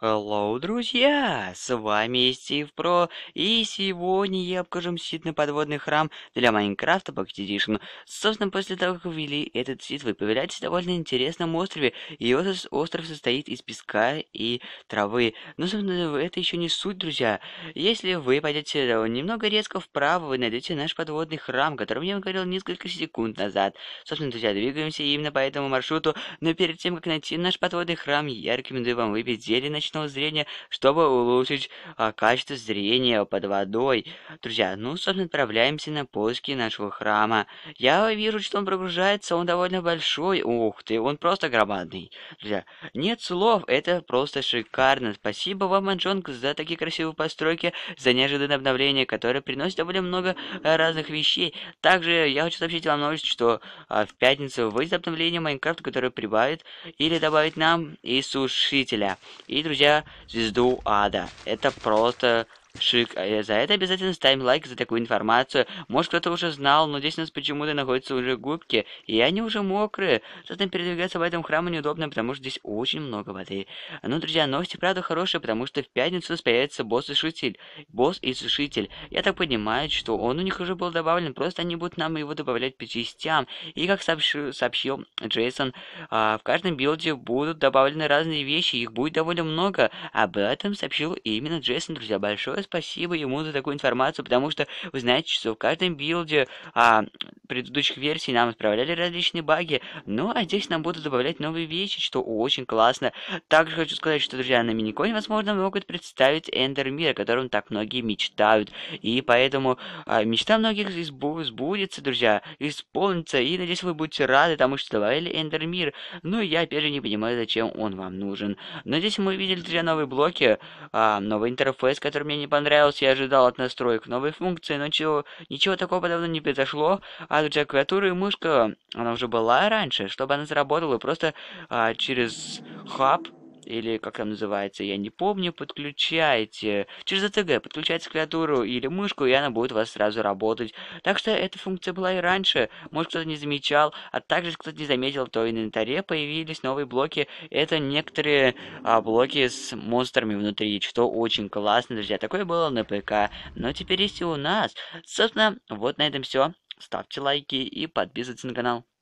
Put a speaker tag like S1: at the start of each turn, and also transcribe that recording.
S1: Hello, друзья! С вами Стив Про, и сегодня я покажу на подводный храм для Майнкрафта по Edition. Собственно, после того, как ввели этот сит, вы появляетесь в довольно интересном острове, и этот остров состоит из песка и травы. Но, ну, собственно, это еще не суть, друзья. Если вы пойдете э, немного резко вправо, вы найдете наш подводный храм, который котором я вам говорил несколько секунд назад. Собственно, друзья, двигаемся именно по этому маршруту, но перед тем, как найти наш подводный храм, я рекомендую вам выпить зелень обычного зрения, чтобы улучшить а, качество зрения под водой. Друзья, ну, собственно, отправляемся на поиски нашего храма. Я вижу, что он прогружается, он довольно большой. Ух ты, он просто громадный. Друзья, нет слов, это просто шикарно. Спасибо вам, Анджонг, за такие красивые постройки, за неожиданное обновление, которое приносит довольно много а, разных вещей. Также я хочу сообщить вам новость, что а, в пятницу выйдет обновление Майнкрафта, которое прибавит или добавит нам и сушителя. И, друзья, друзья, звезду ада. Это просто Шик, а за это обязательно ставим лайк за такую информацию. Может, кто-то уже знал, но здесь у нас почему-то находятся уже губки, и они уже мокрые. Соответственно, передвигаться в этом храме неудобно, потому что здесь очень много воды. Ну, друзья, новости правда хорошие, потому что в пятницу у нас появится босс-сушитель. Босс и сушитель. Я так понимаю, что он у них уже был добавлен, просто они будут нам его добавлять по частям. И, как сообщил, сообщил Джейсон, а, в каждом билде будут добавлены разные вещи, их будет довольно много. Об этом сообщил именно Джейсон, друзья, большое большое спасибо ему за такую информацию, потому что вы знаете, что в каждом билде а, предыдущих версий нам отправляли различные баги, ну а здесь нам будут добавлять новые вещи, что очень классно. Также хочу сказать, что, друзья, на миниконе, возможно, могут представить Эндермир, о котором так многие мечтают, и поэтому а, мечта многих сбудется, друзья, исполнится, и надеюсь, вы будете рады тому, что добавили Эндермир. Мир. Ну, я, опять же, не понимаю, зачем он вам нужен. Но здесь мы видели, друзья, новые блоки, а, новый интерфейс, который мне не понравилось, я ожидал от настроек новой функции, но чего ничего такого подобного не произошло. А для клавиатуры и мышка, она уже была раньше, чтобы она заработала просто а, через хаб или как там называется, я не помню, подключаете, через ATG подключаете клавиатуру или мышку, и она будет у вас сразу работать. Так что эта функция была и раньше, может кто-то не замечал, а также кто-то не заметил, то в инвентаре появились новые блоки, это некоторые а, блоки с монстрами внутри, что очень классно, друзья, такое было на ПК, но теперь есть и у нас. Собственно, вот на этом все. Ставьте лайки и подписывайтесь на канал.